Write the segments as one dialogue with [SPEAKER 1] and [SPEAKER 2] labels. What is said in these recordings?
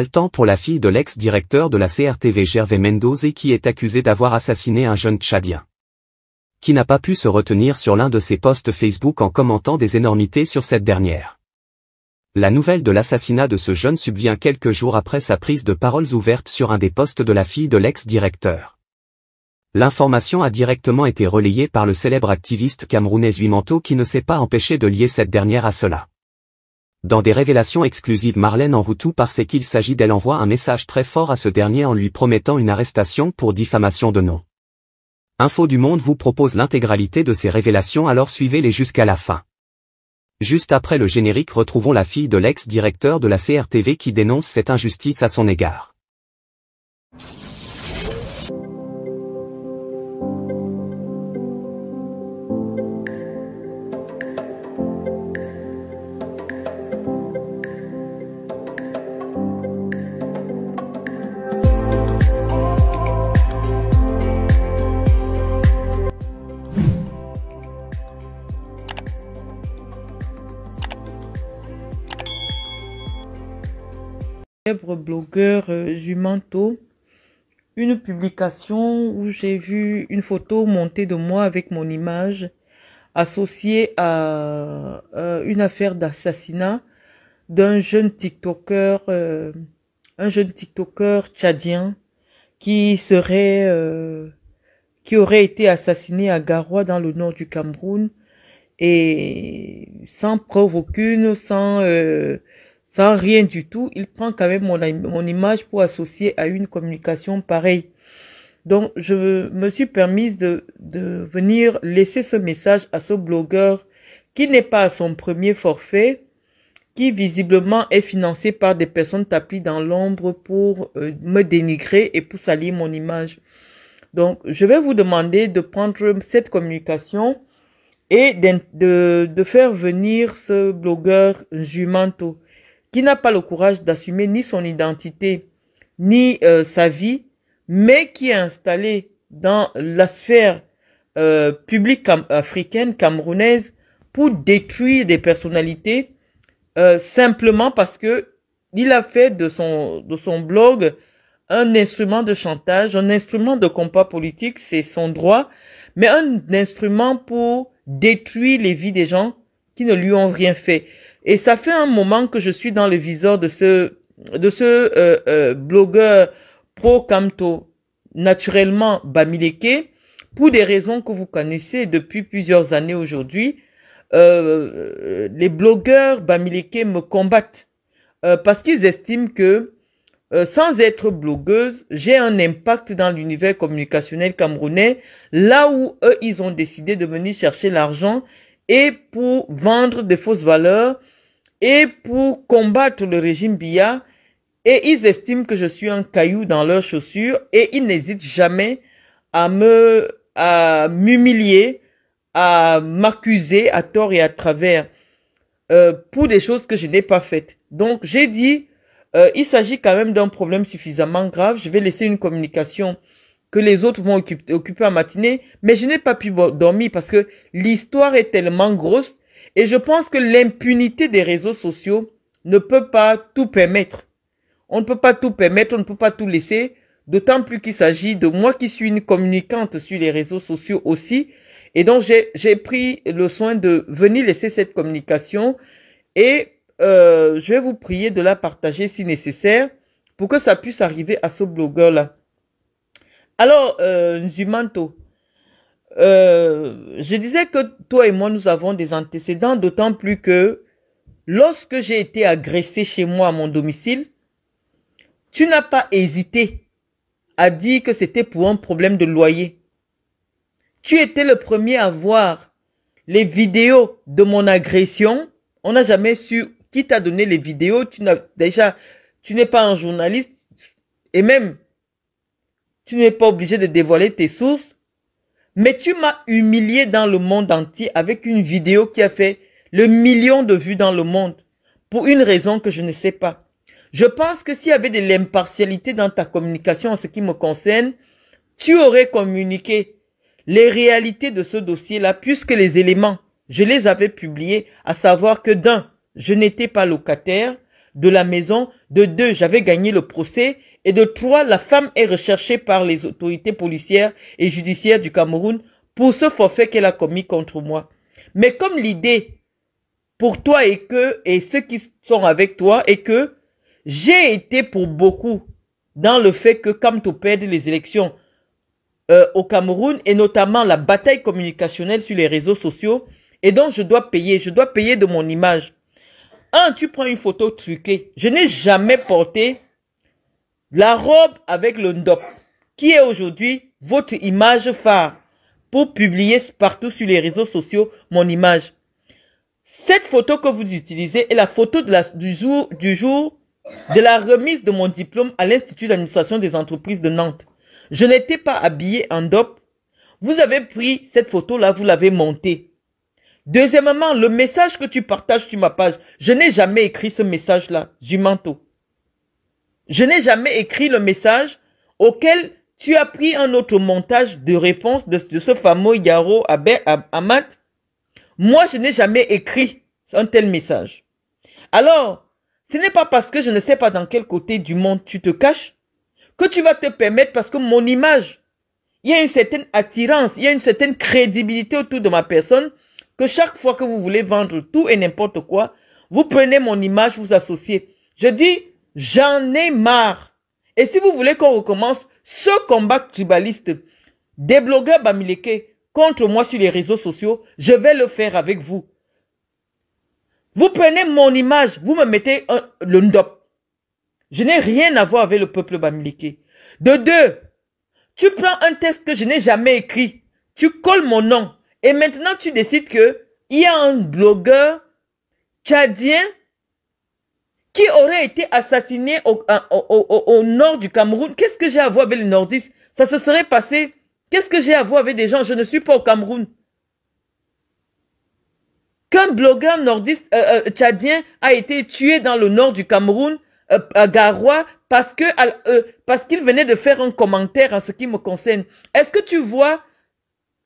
[SPEAKER 1] temps pour la fille de l'ex-directeur de la CRTV Gervais et qui est accusé d'avoir assassiné un jeune Tchadien. Qui n'a pas pu se retenir sur l'un de ses postes Facebook en commentant des énormités sur cette dernière. La nouvelle de l'assassinat de ce jeune subvient quelques jours après sa prise de paroles ouvertes sur un des postes de la fille de l'ex-directeur. L'information a directement été relayée par le célèbre activiste camerounais Huimanto qui ne s'est pas empêché de lier cette dernière à cela. Dans des révélations exclusives Marlène vous tout parce qu'il s'agit d'elle envoie un message très fort à ce dernier en lui promettant une arrestation pour diffamation de nom. Info du Monde vous propose l'intégralité de ces révélations alors suivez-les jusqu'à la fin. Juste après le générique retrouvons la fille de l'ex-directeur de la CRTV qui dénonce cette injustice à son égard.
[SPEAKER 2] célèbre blogueur Jumanto, euh, une publication où j'ai vu une photo montée de moi avec mon image associée à une affaire d'assassinat d'un jeune TikToker, euh, un jeune TikToker tchadien qui serait, euh, qui aurait été assassiné à Garoua dans le nord du Cameroun et sans preuve aucune, sans sans rien du tout, il prend quand même mon, image pour associer à une communication pareille. Donc, je me suis permise de, venir laisser ce message à ce blogueur qui n'est pas son premier forfait, qui visiblement est financé par des personnes tapies dans l'ombre pour euh, me dénigrer et pour salir mon image. Donc, je vais vous demander de prendre cette communication et de, de faire venir ce blogueur Jumanto qui n'a pas le courage d'assumer ni son identité, ni euh, sa vie, mais qui est installé dans la sphère euh, publique africaine, camerounaise, pour détruire des personnalités euh, simplement parce que il a fait de son, de son blog un instrument de chantage, un instrument de combat politique, c'est son droit, mais un instrument pour détruire les vies des gens qui ne lui ont rien fait. Et ça fait un moment que je suis dans le viseur de ce, de ce euh, euh, blogueur pro-Camto, naturellement Bamileke, pour des raisons que vous connaissez depuis plusieurs années aujourd'hui. Euh, les blogueurs Bamileke me combattent parce qu'ils estiment que sans être blogueuse, j'ai un impact dans l'univers communicationnel camerounais, là où eux, ils ont décidé de venir chercher l'argent et pour vendre des fausses valeurs et pour combattre le régime BIA, et ils estiment que je suis un caillou dans leurs chaussures et ils n'hésitent jamais à me à m'humilier, à m'accuser à tort et à travers euh, pour des choses que je n'ai pas faites. Donc j'ai dit, euh, il s'agit quand même d'un problème suffisamment grave. Je vais laisser une communication que les autres vont occuper, occuper matinée, mais je n'ai pas pu dormir parce que l'histoire est tellement grosse et je pense que l'impunité des réseaux sociaux ne peut pas tout permettre. On ne peut pas tout permettre, on ne peut pas tout laisser, d'autant plus qu'il s'agit de moi qui suis une communicante sur les réseaux sociaux aussi. Et donc j'ai pris le soin de venir laisser cette communication et euh, je vais vous prier de la partager si nécessaire pour que ça puisse arriver à ce blogueur-là. Alors, euh, Nzumanto, euh, je disais que toi et moi, nous avons des antécédents, d'autant plus que lorsque j'ai été agressé chez moi à mon domicile, tu n'as pas hésité à dire que c'était pour un problème de loyer. Tu étais le premier à voir les vidéos de mon agression. On n'a jamais su qui t'a donné les vidéos. Tu n'as déjà, tu n'es pas un journaliste et même tu n'es pas obligé de dévoiler tes sources. Mais tu m'as humilié dans le monde entier avec une vidéo qui a fait le million de vues dans le monde pour une raison que je ne sais pas. Je pense que s'il y avait de l'impartialité dans ta communication en ce qui me concerne, tu aurais communiqué les réalités de ce dossier-là puisque les éléments, je les avais publiés, à savoir que d'un, je n'étais pas locataire de la maison, de deux, j'avais gagné le procès et de trois, la femme est recherchée par les autorités policières et judiciaires du Cameroun pour ce forfait qu'elle a commis contre moi. Mais comme l'idée pour toi et que, et ceux qui sont avec toi est que j'ai été pour beaucoup dans le fait que Camto perde les élections euh, au Cameroun et notamment la bataille communicationnelle sur les réseaux sociaux et donc je dois payer, je dois payer de mon image. Un, hein, tu prends une photo truquée. Je n'ai jamais porté la robe avec le ndop, qui est aujourd'hui votre image phare pour publier partout sur les réseaux sociaux mon image. Cette photo que vous utilisez est la photo du, jour, du jour de la remise de mon diplôme à l'Institut d'administration des entreprises de Nantes. Je n'étais pas habillé en DOP. Vous avez pris cette photo-là, vous l'avez montée. Deuxièmement, le message que tu partages sur ma page, je n'ai jamais écrit ce message-là, du manteau. Je n'ai jamais écrit le message auquel tu as pris un autre montage de réponse de, ce fameux Yaro Amat. Moi, je n'ai jamais écrit un tel message. Alors, ce n'est pas parce que je ne sais pas dans quel côté du monde tu te caches que tu vas te permettre parce que mon image, il y a une certaine attirance, il y a une certaine crédibilité autour de ma personne que chaque fois que vous voulez vendre tout et n'importe quoi, vous prenez mon image, vous associez. Je dis, J'en ai marre. Et si vous voulez qu'on recommence ce combat tribaliste des blogueurs Bamileke contre moi sur les réseaux sociaux, je vais le faire avec vous. Vous prenez mon image, vous me mettez le ndop. Je n'ai rien à voir avec le peuple Bamileke. De deux, tu prends un texte que je n'ai jamais écrit, tu colles mon nom et maintenant tu décides que il y a un blogueur tchadien qui aurait été assassiné au, nord du Cameroun. Qu'est-ce que j'ai à voir avec les nordistes Ça se serait passé. Qu'est-ce que j'ai à voir avec des gens Je ne suis pas au Cameroun. Qu'un blogueur nordiste euh, euh, tchadien a été tué dans le nord du Cameroun, euh, à Garoua, parce que parce qu'il venait de faire un commentaire en ce qui me concerne. Est-ce que tu vois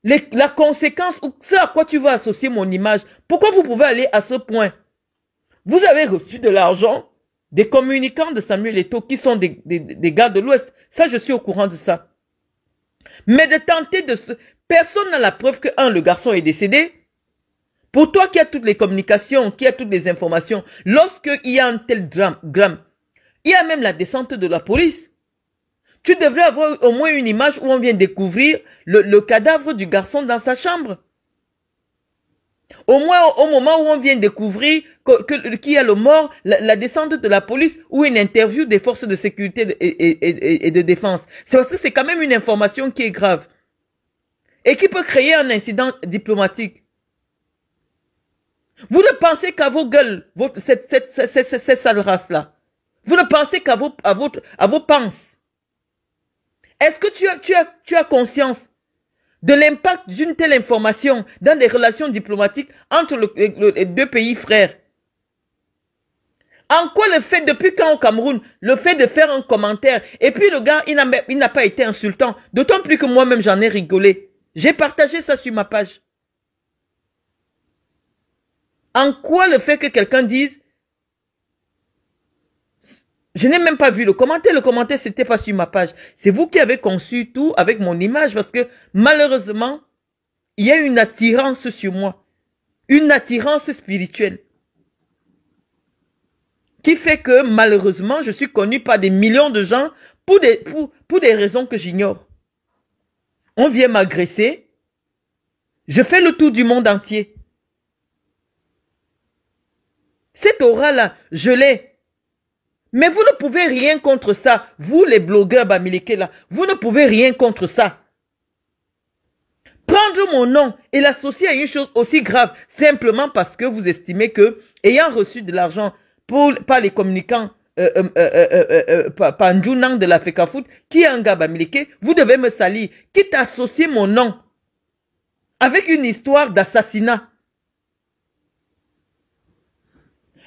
[SPEAKER 2] la conséquence ou ce à quoi tu vas associer mon image Pourquoi vous pouvez aller à ce point vous avez reçu de l'argent des communicants de Samuel Eto'o qui sont des, des, gars de l'Ouest. Ça, je suis au courant de ça. Mais de tenter de se... Personne n'a la preuve que, un, le garçon est décédé. Pour toi qui as toutes les communications, qui as toutes les informations, lorsqu'il y a un tel drame, il y a même la descente de la police. Tu devrais avoir au moins une image où on vient découvrir le cadavre du garçon dans sa chambre. Au moins, au moment où on vient découvrir qu'il y qui le mort, la, descente de la police ou une interview des forces de sécurité et, de défense. C'est parce que c'est quand même une information qui est grave et qui peut créer un incident diplomatique. Vous ne pensez qu'à vos gueules, cette, sale race-là. Vous ne pensez qu'à vos, à penses. Est-ce que tu as conscience de l'impact d'une telle information dans les relations diplomatiques entre les deux pays frères. En quoi le fait, depuis quand au Cameroun, le fait de faire un commentaire, et puis le gars, il n'a pas été insultant, d'autant plus que moi-même j'en ai rigolé. J'ai partagé ça sur ma page. En quoi le fait que quelqu'un dise, je n'ai même pas vu le commentaire. Le commentaire, c'était pas sur ma page. C'est vous qui avez conçu tout avec mon image parce que malheureusement, il y a une attirance sur moi. Une attirance spirituelle. Qui fait que malheureusement, je suis connu par des millions de gens pour des, pour, pour des raisons que j'ignore. On vient m'agresser. Je fais le tour du monde entier. Cette aura-là, je l'ai. Mais vous ne pouvez rien contre ça. Vous, les blogueurs bamiliké là, vous ne pouvez rien contre ça. Prendre mon nom et l'associer à une chose aussi grave, simplement parce que vous estimez que, ayant reçu de l'argent par les communicants euh, euh, euh, Pandjounang de la foot, qui est un gars vous devez me salir, quitte à associer mon nom avec une histoire d'assassinat.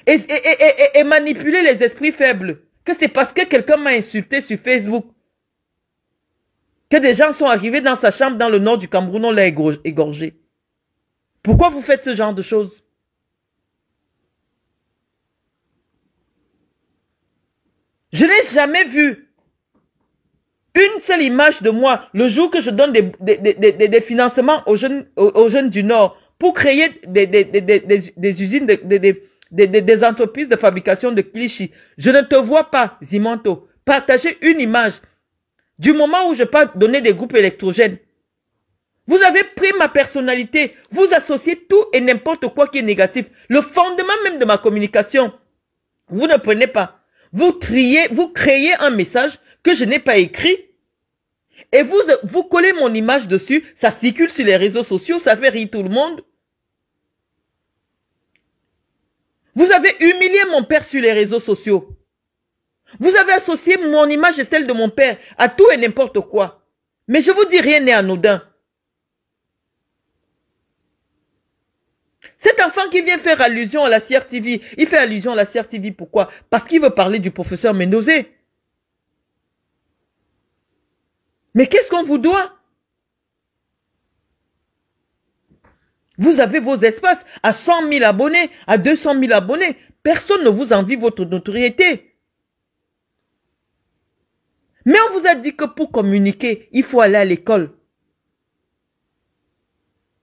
[SPEAKER 2] et, manipuler les esprits faibles. Que c'est parce que quelqu'un m'a insulté sur Facebook que des gens sont arrivés dans sa chambre dans le nord du Cameroun, on l'a égorgé. Pourquoi vous faites ce genre de choses Je n'ai jamais vu une seule image de moi le jour que je donne des, financements aux jeunes, aux, jeunes du Nord pour créer des, usines, des, des, des, entreprises de fabrication de clichés. Je ne te vois pas, Zimanto, partager une image. Du moment où je pas donner des groupes électrogènes, vous avez pris ma personnalité, vous associez tout et n'importe quoi qui est négatif. Le fondement même de ma communication, vous ne prenez pas. Vous triez, vous créez un message que je n'ai pas écrit et vous, vous collez mon image dessus, ça circule sur les réseaux sociaux, ça fait rire tout le monde. Vous avez humilié mon père sur les réseaux sociaux. Vous avez associé mon image et celle de mon père à tout et n'importe quoi. Mais je vous dis, rien n'est anodin. Cet enfant qui vient faire allusion à la CRTV, il fait allusion à la CRTV, pourquoi Parce qu'il veut parler du professeur Mendoza. Mais qu'est-ce qu'on vous doit Vous avez vos espaces à 100 000 abonnés, à 200 000 abonnés. Personne ne vous envie votre notoriété. Mais on vous a dit que pour communiquer, il faut aller à l'école.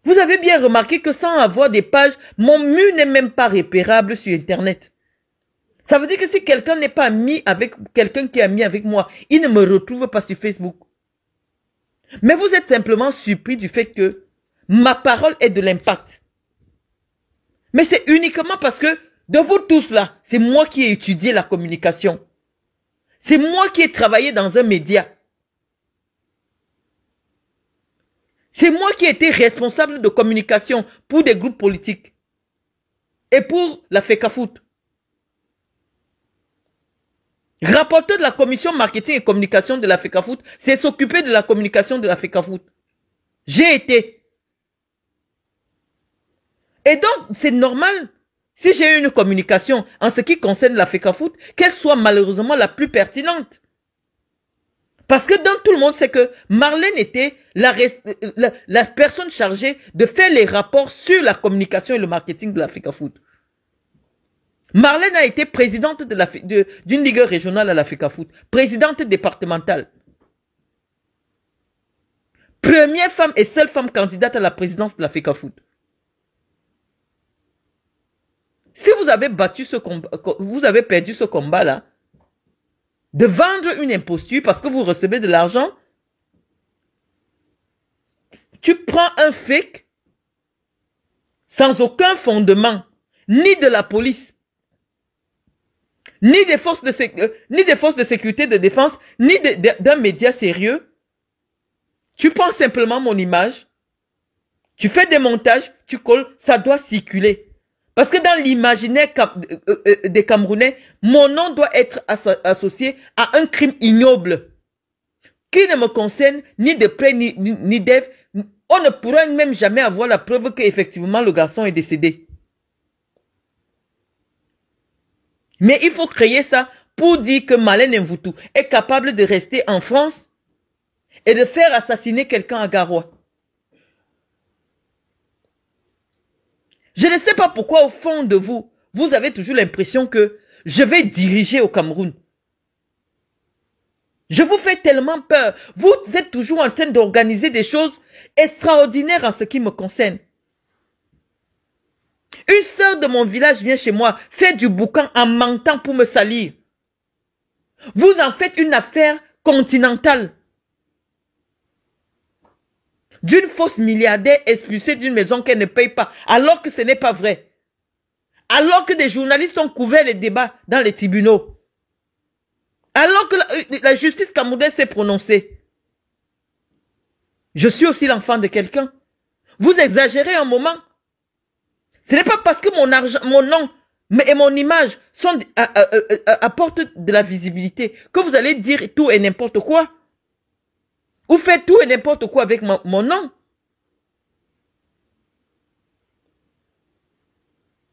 [SPEAKER 2] Vous avez bien remarqué que sans avoir des pages, mon mur n'est même pas repérable sur Internet. Ça veut dire que si quelqu'un n'est pas mis avec quelqu'un qui est mis avec moi, il ne me retrouve pas sur Facebook. Mais vous êtes simplement surpris du fait que ma parole est de l'impact. Mais c'est uniquement parce que de vous tous là, c'est moi qui ai étudié la communication. C'est moi qui ai travaillé dans un média. C'est moi qui ai été responsable de communication pour des groupes politiques et pour la FECAFOOT. Rapporteur de la commission marketing et communication de la FECAFOOT, c'est s'occuper de la communication de la FECAFOOT. J'ai été et donc, c'est normal, si j'ai eu une communication en ce qui concerne la foot, qu'elle soit malheureusement la plus pertinente. Parce que dans tout le monde c'est que Marlène était euh, la, la, personne chargée de faire les rapports sur la communication et le marketing de l'Africa Foot. Marlène a été présidente d'une ligue régionale à l'Africa Foot, présidente départementale. Première femme et seule femme candidate à la présidence de l'Africa Foot. Si vous avez battu ce combat, vous avez perdu ce combat-là, de vendre une imposture parce que vous recevez de l'argent, tu prends un fake sans aucun fondement, ni de la police, ni des forces de, euh, ni des forces de sécurité, de défense, ni d'un média sérieux. Tu prends simplement mon image, tu fais des montages, tu colles, ça doit circuler. Parce que dans l'imaginaire euh, euh, euh, des Camerounais, mon nom doit être associé à un crime ignoble qui ne me concerne ni de près ni, ni, On ne pourra même jamais avoir la preuve qu'effectivement le garçon est décédé. Mais il faut créer ça pour dire que Malène Mvoutou est capable de rester en France et de faire assassiner quelqu'un à Garoua. Je ne sais pas pourquoi au fond de vous, vous avez toujours l'impression que je vais diriger au Cameroun. Je vous fais tellement peur. Vous êtes toujours en train d'organiser des choses extraordinaires en ce qui me concerne. Une sœur de mon village vient chez moi, fait du boucan en mentant pour me salir. Vous en faites une affaire continentale d'une fausse milliardaire expulsée d'une maison qu'elle ne paye pas, alors que ce n'est pas vrai. Alors que des journalistes ont couvert les débats dans les tribunaux. Alors que la, euh, justice camerounaise s'est prononcée. Je suis aussi l'enfant de quelqu'un. Vous exagérez un moment. Ce n'est pas parce que mon argent, mon nom et mon image sont, euh, euh, apportent de la visibilité que vous allez dire tout et n'importe quoi. Vous faites tout et n'importe quoi avec mon, nom.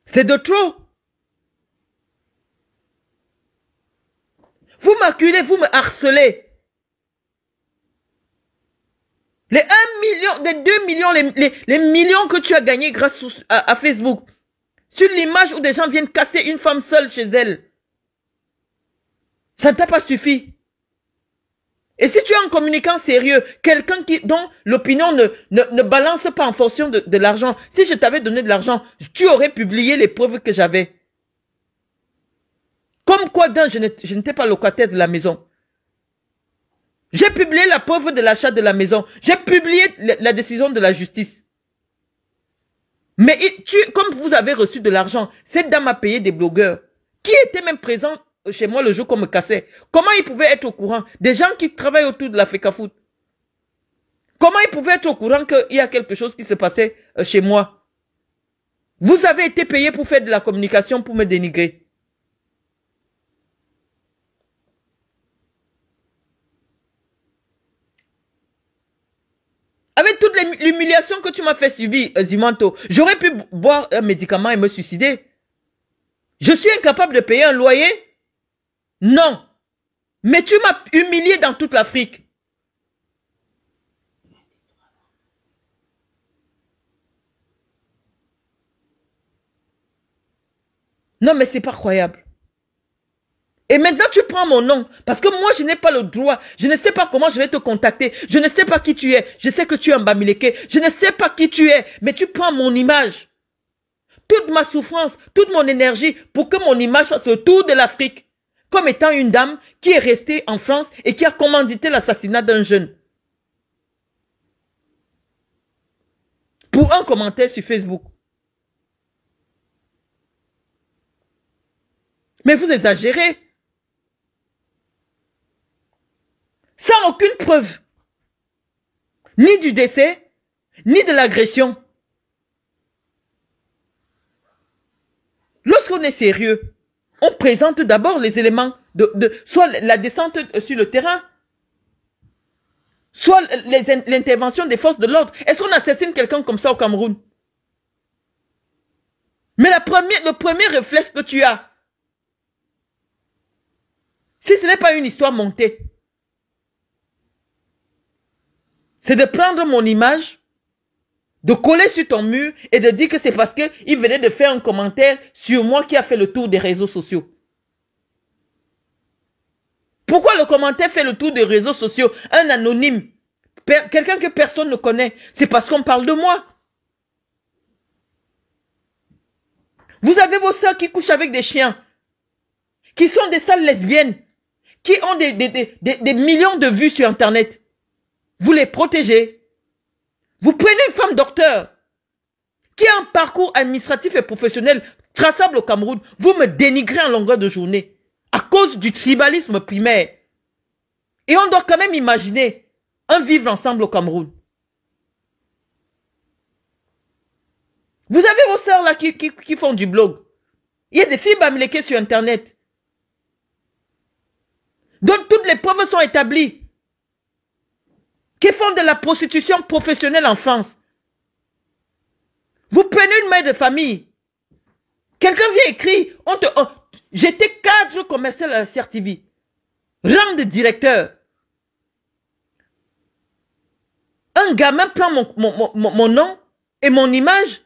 [SPEAKER 2] C'est de trop. Vous m'acculez, vous me harcelez. Les 1 million, les 2 millions, les, millions que tu as gagnés grâce à, à Facebook. Sur l'image où des gens viennent casser une femme seule chez elle. Ça ne t'a pas suffi. Et si tu es un communicant sérieux, quelqu'un qui dont l'opinion ne, ne, ne, balance pas en fonction de, l'argent, si je t'avais donné de l'argent, tu aurais publié les preuves que j'avais. Comme quoi, d'un, je n'étais pas locataire de la maison. J'ai publié la preuve de l'achat de la maison. J'ai publié la, décision de la justice. Mais tu, comme vous avez reçu de l'argent, cette dame a payé des blogueurs qui étaient même présents chez moi le jour qu'on me cassait. Comment ils pouvaient être au courant Des gens qui travaillent autour de la FECAFOOT. Comment ils pouvaient être au courant qu'il y a quelque chose qui se passait euh, chez moi Vous avez été payé pour faire de la communication, pour me dénigrer. Avec toute l'humiliation que tu m'as fait subir, euh, Zimanto, j'aurais pu boire un médicament et me suicider. Je suis incapable de payer un loyer non. Mais tu m'as humilié dans toute l'Afrique. Non, mais c'est pas croyable. Et maintenant, tu prends mon nom. Parce que moi, je n'ai pas le droit. Je ne sais pas comment je vais te contacter. Je ne sais pas qui tu es. Je sais que tu es un Bamileke. Je ne sais pas qui tu es. Mais tu prends mon image. Toute ma souffrance, toute mon énergie pour que mon image fasse le tour de l'Afrique comme étant une dame qui est restée en France et qui a commandité l'assassinat d'un jeune. Pour un commentaire sur Facebook. Mais vous exagérez. Sans aucune preuve. Ni du décès, ni de l'agression. Lorsqu'on est sérieux, on présente d'abord les éléments de, soit la descente sur le terrain, soit l'intervention des forces de l'ordre. Est-ce qu'on assassine quelqu'un comme ça au Cameroun Mais la première, le premier réflexe que tu as, si ce n'est pas une histoire montée, c'est de prendre mon image de coller sur ton mur et de dire que c'est parce qu'il venait de faire un commentaire sur moi qui a fait le tour des réseaux sociaux. Pourquoi le commentaire fait le tour des réseaux sociaux Un anonyme, quelqu'un que personne ne connaît, c'est parce qu'on parle de moi. Vous avez vos soeurs qui couchent avec des chiens, qui sont des sales lesbiennes, qui ont des millions de vues sur Internet. Vous les protégez. Vous prenez une femme docteur qui a un parcours administratif et professionnel traçable au Cameroun. Vous me dénigrez en longueur de journée à cause du tribalisme primaire. Et on doit quand même imaginer un vivre ensemble au Cameroun. Vous avez vos sœurs là qui, font du blog. Il y a des filles bamléquées sur Internet. Donc toutes les preuves sont établies qui font de la prostitution professionnelle en France. Vous prenez une mère de famille. Quelqu'un vient écrire, on J'étais cadre commercial à la CRTV. Rang de directeur. Un gamin prend mon, nom et mon image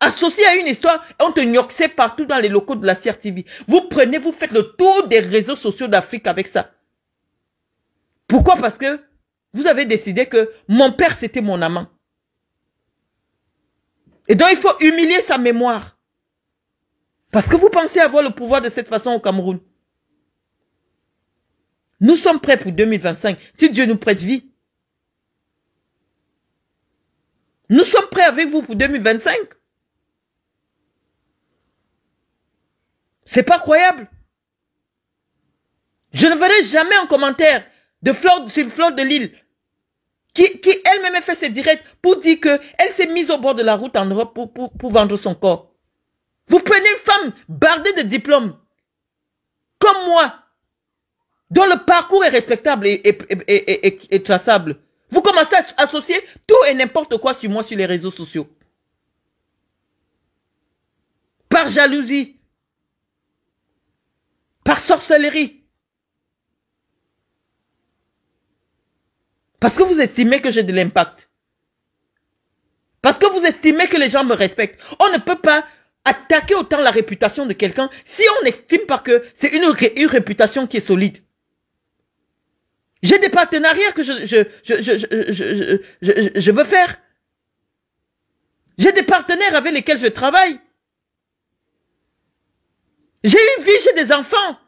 [SPEAKER 2] associé à une histoire et on te nioxait partout dans les locaux de la CRTV. Vous prenez, vous faites le tour des réseaux sociaux d'Afrique avec ça. Pourquoi Parce que vous avez décidé que mon père, c'était mon amant. Et donc, il faut humilier sa mémoire. Parce que vous pensez avoir le pouvoir de cette façon au Cameroun. Nous sommes prêts pour 2025, si Dieu nous prête vie. Nous sommes prêts avec vous pour 2025. C'est pas croyable. Je ne verrai jamais un commentaire de Flore, sur Flore de Lille qui, qui elle-même a fait ses directs pour dire que elle s'est mise au bord de la route en Europe pour, pour, vendre son corps. Vous prenez une femme bardée de diplômes, comme moi, dont le parcours est respectable et, et, et, et traçable. Vous commencez à associer tout et n'importe quoi sur moi sur les réseaux sociaux. Par jalousie. Par sorcellerie. Parce que vous estimez que j'ai de l'impact. Parce que vous estimez que les gens me respectent. On ne peut pas attaquer autant la réputation de quelqu'un si on estime pas que c'est une, réputation qui est solide. J'ai des partenariats que je, je, je, je veux faire. J'ai des partenaires avec lesquels je travaille. J'ai une vie, j'ai des enfants.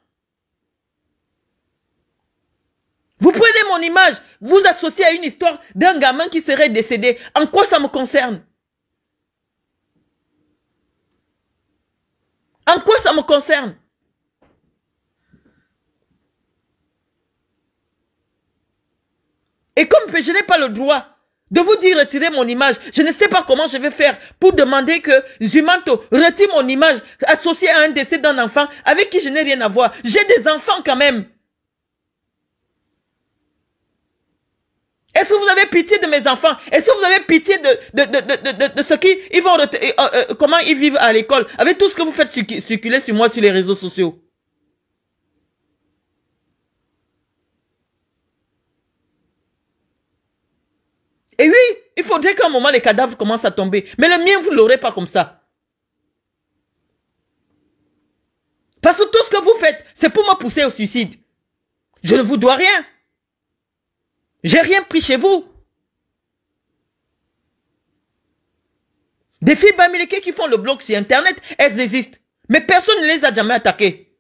[SPEAKER 2] Vous prenez mon image, vous associez à une histoire d'un gamin qui serait décédé. En quoi ça me concerne En quoi ça me concerne Et comme je n'ai pas le droit de vous dire retirer mon image, je ne sais pas comment je vais faire pour demander que Zumanto retire mon image associée à un décès d'un enfant avec qui je n'ai rien à voir. J'ai des enfants quand même. Est-ce que vous avez pitié de mes enfants Est-ce que vous avez pitié de, de, de, de, de ce qui ils vont euh, euh, comment ils vivent à l'école avec tout ce que vous faites circuler sur moi sur les réseaux sociaux Et oui, il faudrait qu'à un moment les cadavres commencent à tomber. Mais le mien, vous ne l'aurez pas comme ça. Parce que tout ce que vous faites, c'est pour me pousser au suicide. Je ne vous dois rien. J'ai rien pris chez vous. Des filles américaines qui font le blog sur Internet, elles existent. Mais personne ne les a jamais attaquées.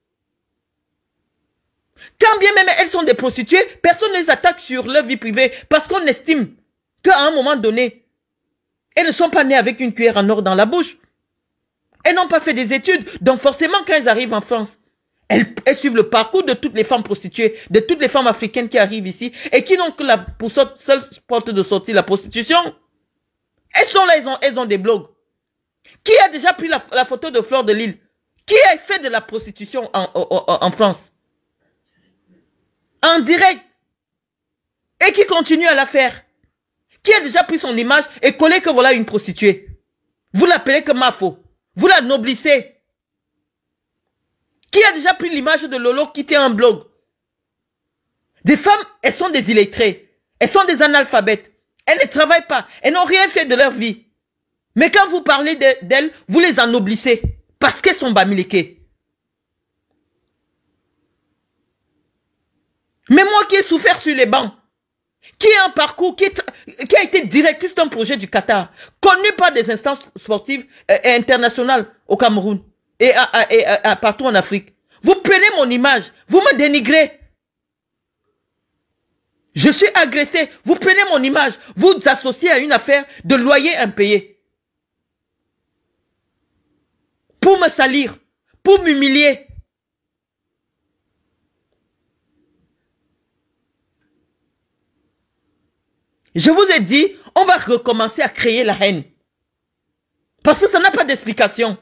[SPEAKER 2] Quand bien même elles sont des prostituées, personne ne les attaque sur leur vie privée parce qu'on estime qu'à un moment donné, elles ne sont pas nées avec une cuillère en or dans la bouche. Elles n'ont pas fait des études, donc forcément quand elles arrivent en France, elles, suivent le parcours de toutes les femmes prostituées, de toutes les femmes africaines qui arrivent ici et qui n'ont que la pour seule porte de sortie la prostitution. Elles sont là, elles ont, des blogs. Qui a déjà pris la, photo de Fleur de Lille Qui a fait de la prostitution en, France En direct. Et qui continue à la faire Qui a déjà pris son image et collé que voilà une prostituée Vous l'appelez que mafo. Vous la noblissez. Qui a déjà pris l'image de Lolo qui était un blog Des femmes, elles sont des illettrées. Elles sont des analphabètes. Elles ne travaillent pas. Elles n'ont rien fait de leur vie. Mais quand vous parlez d'elles, vous les ennoblissez. Parce qu'elles sont bamiléquées. Mais moi qui ai souffert sur les bancs, qui ai un parcours, qui, a été directrice d'un projet du Qatar, connu par des instances sportives et euh, internationales au Cameroun, et, à, partout en Afrique. Vous prenez mon image, vous me dénigrez. Je suis agressé, vous prenez mon image, vous associez à une affaire de loyer impayé. Pour me salir, pour m'humilier. Je vous ai dit, on va recommencer à créer la haine. Parce que ça n'a pas d'explication.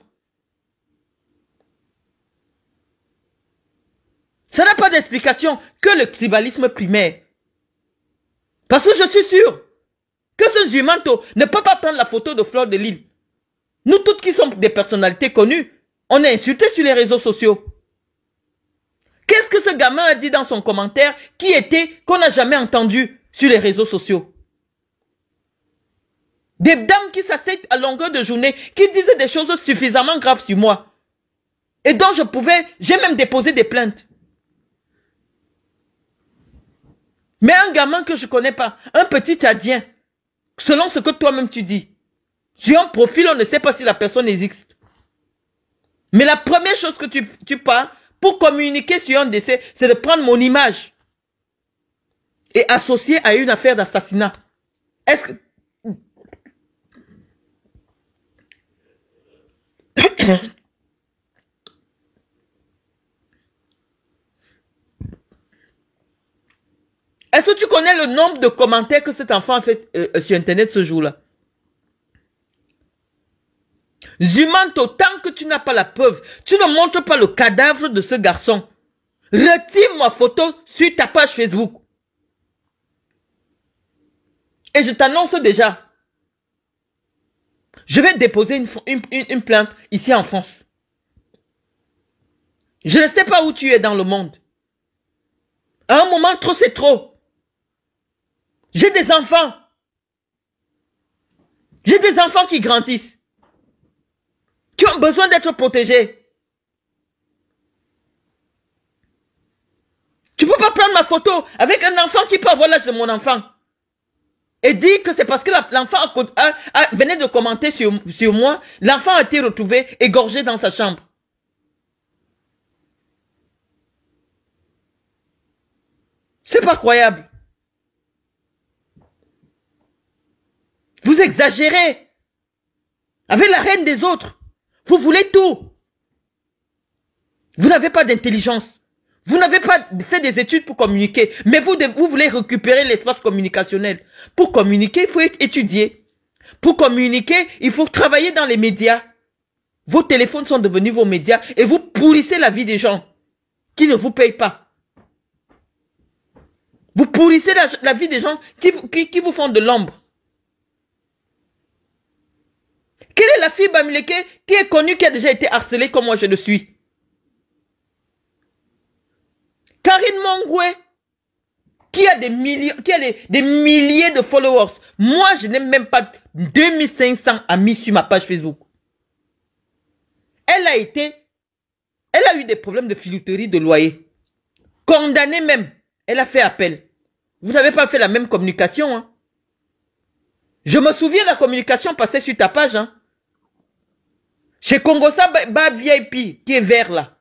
[SPEAKER 2] Ça n'a pas d'explication que le tribalisme primaire. Parce que je suis sûr que ce Zumanto ne peut pas prendre la photo de Flore de Lille. Nous toutes qui sommes des personnalités connues, on est insultés sur les réseaux sociaux. Qu'est-ce que ce gamin a dit dans son commentaire qui était, qu'on n'a jamais entendu sur les réseaux sociaux Des dames qui s'asseyent à longueur de journée, qui disaient des choses suffisamment graves sur moi. Et dont je pouvais, j'ai même déposé des plaintes. Mais un gamin que je connais pas, un petit tadien, selon ce que toi-même tu dis, sur un profil, on ne sait pas si la personne existe. Mais la première chose que tu, tu pour communiquer sur un décès, c'est de prendre mon image et associer à une affaire d'assassinat. Est-ce que... Est-ce que tu connais le nombre de commentaires que cet enfant a fait euh, euh, sur Internet ce jour-là Zumante, autant que tu n'as pas la preuve, tu ne montres pas le cadavre de ce garçon. Retire ma photo sur ta page Facebook. Et je t'annonce déjà, je vais déposer une, plainte ici en France. Je ne sais pas où tu es dans le monde. À un moment, trop c'est trop. J'ai des enfants. J'ai des enfants qui grandissent, qui ont besoin d'être protégés. Tu peux pas prendre ma photo avec un enfant qui peut avoir l'âge de mon enfant et dire que c'est parce que l'enfant venait de commenter sur, sur moi, l'enfant a été retrouvé égorgé dans sa chambre. C'est pas croyable. Vous exagérez. Avec la reine des autres, vous voulez tout. Vous n'avez pas d'intelligence. Vous n'avez pas fait des études pour communiquer, mais vous, vous voulez récupérer l'espace communicationnel. Pour communiquer, il faut étudier. Pour communiquer, il faut travailler dans les médias. Vos téléphones sont devenus vos médias et vous pourrissez la vie des gens qui ne vous payent pas. Vous pourrissez la, vie des gens qui, qui vous font de l'ombre. Quelle est la fille Bamileke qui est connue, qui a déjà été harcelée comme moi je le suis Karine Mongwe, qui a des millions, qui a des, milliers de followers. Moi, je n'ai même pas 2500 amis sur ma page Facebook. Elle a été, elle a eu des problèmes de filouterie de loyer. Condamnée même, elle a fait appel. Vous n'avez pas fait la même communication, hein. Je me souviens, la communication passée sur ta page, hein. Chez ça bas VIP qui est vert là.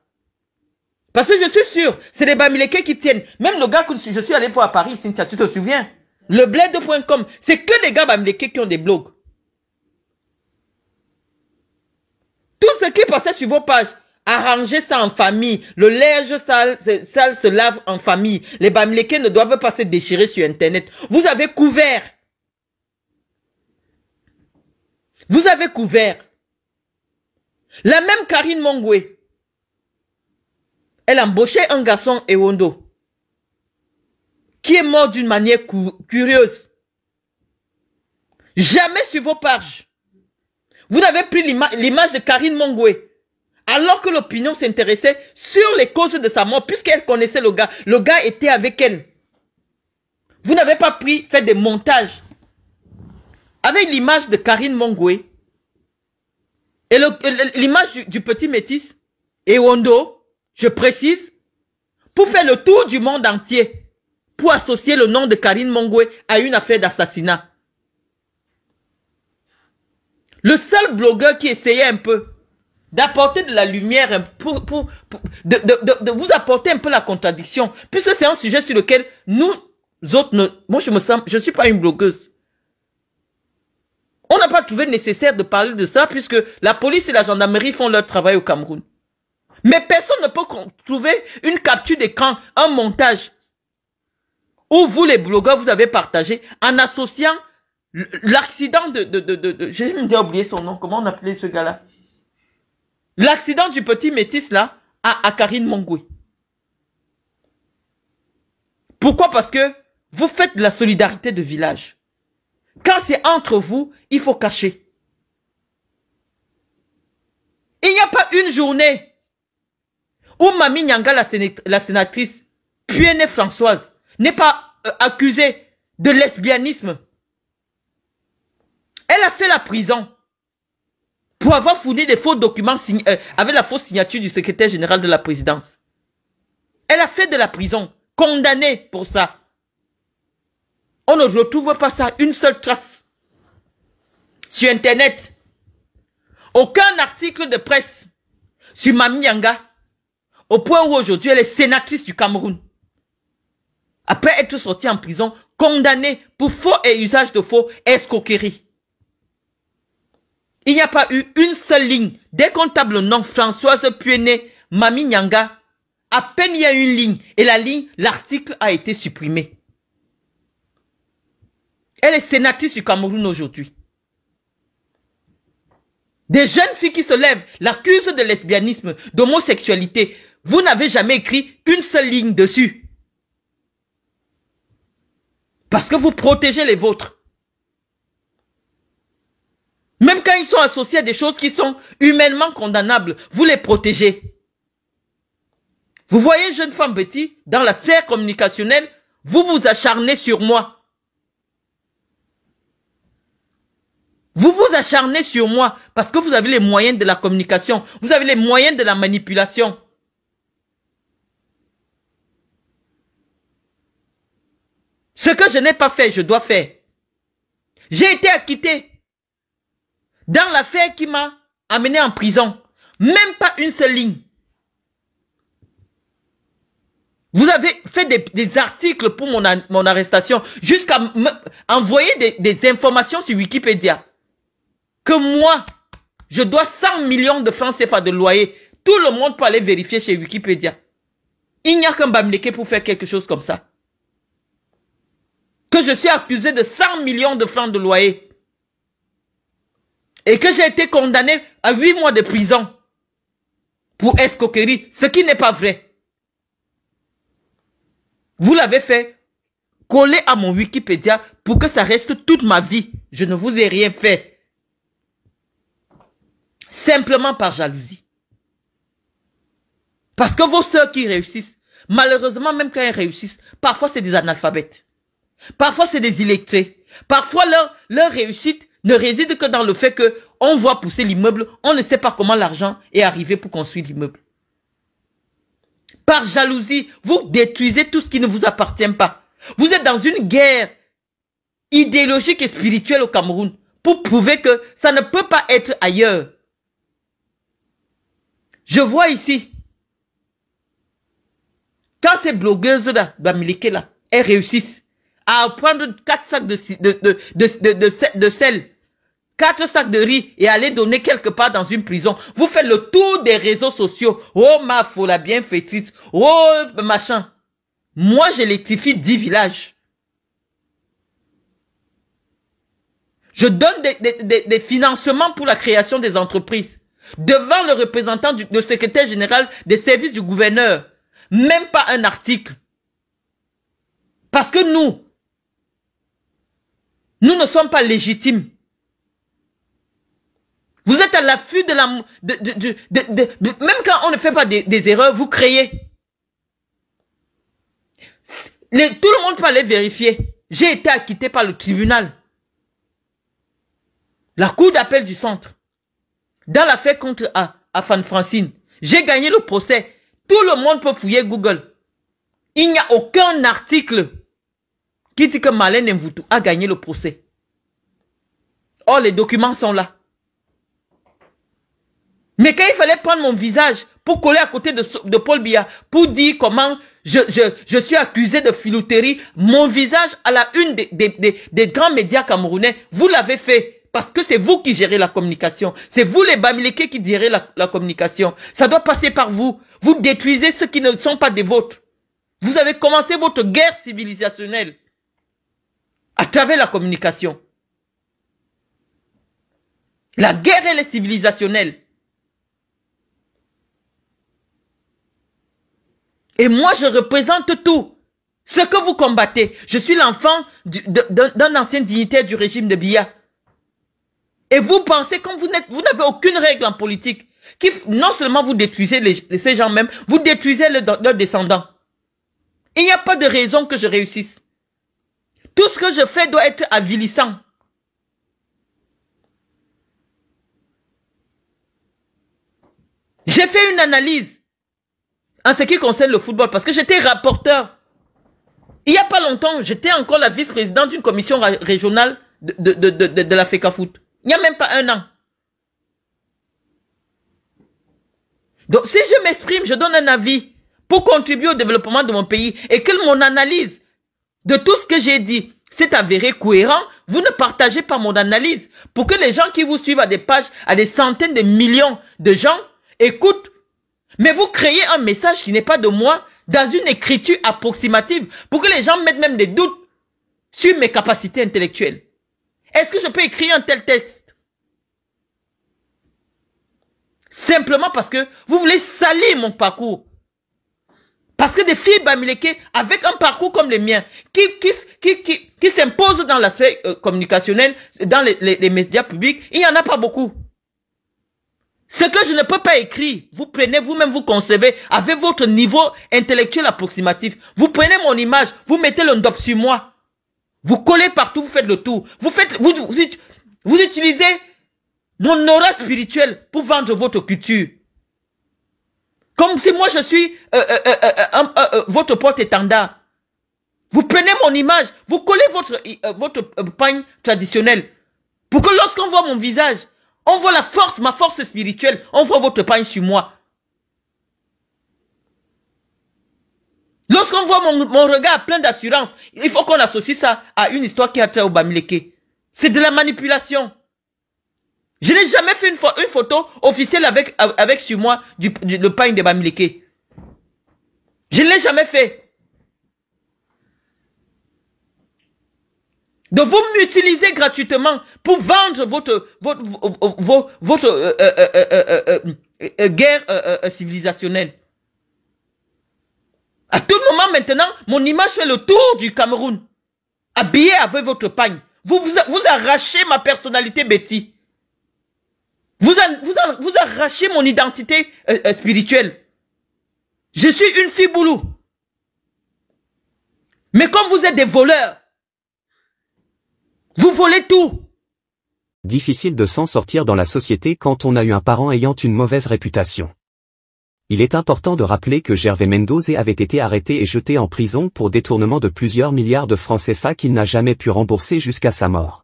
[SPEAKER 2] Parce que je suis sûr, c'est les Bamileke qui tiennent. Même le gars que je suis allé voir à Paris, Cynthia, tu te souviens Le bled.com, c'est que des gars Bamileke qui ont des blogs. Tout ce qui passait sur vos pages, arrangez ça en famille. Le linge sale, sale se lave en famille. Les Bamileke ne doivent pas se déchirer sur Internet. Vous avez couvert. Vous avez couvert. La même Karine Mongwe, elle embauchait un garçon Ewondo qui est mort d'une manière curieuse. Jamais sur vos pages, vous n'avez pris l'image de Karine Mongwe alors que l'opinion s'intéressait sur les causes de sa mort puisqu'elle connaissait le gars. Le gars était avec elle. Vous n'avez pas pris, fait des montages avec l'image de Karine Mongwe et l'image du, petit métis, Ewondo, je précise, pour faire le tour du monde entier, pour associer le nom de Karine Mongwe à une affaire d'assassinat. Le seul blogueur qui essayait un peu d'apporter de la lumière, pour, de, vous apporter un peu la contradiction, puisque c'est un sujet sur lequel nous autres, moi je me sens, je suis pas une blogueuse. On n'a pas trouvé nécessaire de parler de ça puisque la police et la gendarmerie font leur travail au Cameroun. Mais personne ne peut trouver une capture d'écran, un montage où vous, les blogueurs, vous avez partagé en associant l'accident de... de, de, de, J'ai oublié son nom, comment on appelait ce gars-là L'accident du petit métis, là, à, à Karine Pourquoi Parce que vous faites de la solidarité de village. Quand c'est entre vous, il faut cacher. Il n'y a pas une journée où Mamie Nyanga, la, sénatrice, PNF Françoise, n'est pas euh, accusée de lesbianisme. Elle a fait la prison pour avoir fourni des faux documents euh, avec la fausse signature du secrétaire général de la présidence. Elle a fait de la prison, condamnée pour ça. On ne retrouve pas ça, une seule trace. Sur Internet, aucun article de presse sur Mami Nyanga au point où aujourd'hui elle est sénatrice du Cameroun. Après être sortie en prison, condamnée pour faux et usage de faux escroquerie. Il n'y a pas eu une seule ligne. Dès qu'on table nom Françoise Puené, Mami Nyanga, à peine il y a une ligne. Et la ligne, l'article a été supprimé. Elle est sénatrice du Cameroun aujourd'hui. Des jeunes filles qui se lèvent l'accusent de lesbianisme, d'homosexualité. Vous n'avez jamais écrit une seule ligne dessus. Parce que vous protégez les vôtres. Même quand ils sont associés à des choses qui sont humainement condamnables, vous les protégez. Vous voyez, jeune femme petite dans la sphère communicationnelle, vous vous acharnez sur moi. Vous vous acharnez sur moi parce que vous avez les moyens de la communication. Vous avez les moyens de la manipulation. Ce que je n'ai pas fait, je dois faire. J'ai été acquitté dans l'affaire qui m'a amené en prison. Même pas une seule ligne. Vous avez fait des, articles pour mon, arrestation jusqu'à envoyer des informations sur Wikipédia que moi, je dois 100 millions de francs CFA de loyer. Tout le monde peut aller vérifier chez Wikipédia. Il n'y a qu'un Bamleke pour faire quelque chose comme ça. Que je suis accusé de 100 millions de francs de loyer. Et que j'ai été condamné à 8 mois de prison pour escroquerie, ce qui n'est pas vrai. Vous l'avez fait coller à mon Wikipédia pour que ça reste toute ma vie. Je ne vous ai rien fait. Simplement par jalousie. Parce que vos sœurs qui réussissent, malheureusement, même quand elles réussissent, parfois c'est des analphabètes. Parfois c'est des électrés. Parfois leur, leur réussite ne réside que dans le fait que on voit pousser l'immeuble, on ne sait pas comment l'argent est arrivé pour construire l'immeuble. Par jalousie, vous détruisez tout ce qui ne vous appartient pas. Vous êtes dans une guerre idéologique et spirituelle au Cameroun pour prouver que ça ne peut pas être ailleurs. Je vois ici, quand ces blogueuses-là, là elles réussissent à prendre quatre sacs de, de, de, de sel, quatre sacs de riz et aller donner quelque part dans une prison. Vous faites le tour des réseaux sociaux. Oh, ma faux, la bienfaitrice. Oh, machin. Moi, j'électifie dix villages. Je donne des financements pour la création des entreprises devant le représentant du secrétaire général des services du gouverneur. Même pas un article. Parce que nous, nous ne sommes pas légitimes. Vous êtes à l'affût de la... De, de, de, même quand on ne fait pas des, erreurs, vous créez. Les, tout le monde peut aller vérifier. J'ai été acquitté par le tribunal. La cour d'appel du centre. Dans l'affaire contre A, Afan Francine, j'ai gagné le procès. Tout le monde peut fouiller Google. Il n'y a aucun article qui dit que Malène Mvoutou a gagné le procès. Oh, les documents sont là. Mais quand il fallait prendre mon visage pour coller à côté de, Paul Biya, pour dire comment je, je, je, suis accusé de filouterie, mon visage à la une des, des grands médias camerounais, vous l'avez fait. Parce que c'est vous qui gérez la communication. C'est vous les Bamileke qui gérez la, la, communication. Ça doit passer par vous. Vous détruisez ceux qui ne sont pas des vôtres. Vous avez commencé votre guerre civilisationnelle à travers la communication. La guerre, elle est civilisationnelle. Et moi, je représente tout. Ce que vous combattez. Je suis l'enfant d'un ancien dignitaire du régime de Biya. Et vous pensez, comme vous n'êtes, vous n'avez aucune règle en politique, qui, non seulement vous détruisez ces gens même, vous détruisez leurs descendants. Il n'y a pas de raison que je réussisse. Tout ce que je fais doit être avilissant. J'ai fait une analyse en ce qui concerne le football parce que j'étais rapporteur. Il n'y a pas longtemps, j'étais encore la vice-présidente d'une commission régionale de, de, de, de, de la FECAFOOT. Il n'y a même pas un an. Donc, si je m'exprime, je donne un avis pour contribuer au développement de mon pays et que mon analyse de tout ce que j'ai dit s'est avérée cohérente, vous ne partagez pas mon analyse pour que les gens qui vous suivent à des pages, à des centaines de millions de gens, écoutent. Mais vous créez un message qui n'est pas de moi dans une écriture approximative pour que les gens mettent même des doutes sur mes capacités intellectuelles. Est-ce que je peux écrire un tel texte Simplement parce que vous voulez salir mon parcours. Parce que des filles bamileke, avec un parcours comme le mien, qui, qui, qui, qui, dans l'aspect euh, communicationnel, dans les, les, médias publics, il n'y en a pas beaucoup. Ce que je ne peux pas écrire, vous prenez vous-même, vous conservez, avec votre niveau intellectuel approximatif. Vous prenez mon image, vous mettez le sur moi. Vous collez partout, vous faites le tour. Vous faites, vous, vous utilisez mon aura spirituelle pour vendre votre culture. Comme si moi je suis euh, euh, euh, votre porte-étendard. Vous prenez mon image, vous collez votre, votre pagne traditionnelle. Pour que lorsqu'on voit mon visage, on voit la force, ma force spirituelle, on voit votre pagne sur moi. Lorsqu'on voit mon, mon, regard plein d'assurance, il faut qu'on associe ça à une histoire qui a trait au Bamileke. C'est de la manipulation. Je n'ai jamais fait une, photo officielle avec, avec sur moi le pain de Bamileke. Je ne l'ai jamais fait. De vous m'utiliser gratuitement pour vendre votre, votre, guerre civilisationnelle. À tout moment maintenant, mon image fait le tour du Cameroun. Habillé avec votre pagne. Vous, vous, vous arrachez ma personnalité, Betty. Vous, arrachez mon identité euh, euh, spirituelle. Je suis une fille boulou. Mais comme vous êtes des voleurs, vous volez tout.
[SPEAKER 1] Difficile de s'en sortir dans la société quand on a eu un parent ayant une mauvaise réputation. Il est important de rappeler que Gervais Mendoza avait été arrêté et jeté en prison pour détournement de plusieurs milliards de francs CFA qu'il n'a jamais pu rembourser jusqu'à sa mort.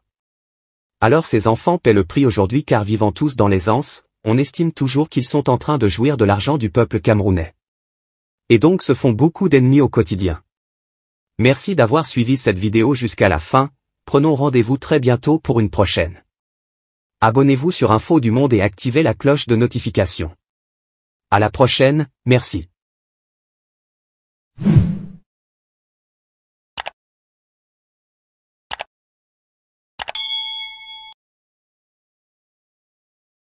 [SPEAKER 1] Alors ces enfants paient le prix aujourd'hui car vivant tous dans l'aisance, on estime toujours qu'ils sont en train de jouir de l'argent du peuple camerounais. Et donc se font beaucoup d'ennemis au quotidien. Merci d'avoir suivi cette vidéo jusqu'à la fin, prenons rendez-vous très bientôt pour une prochaine. Abonnez-vous sur Info du Monde et activez la cloche de notification. À la prochaine,
[SPEAKER 2] merci.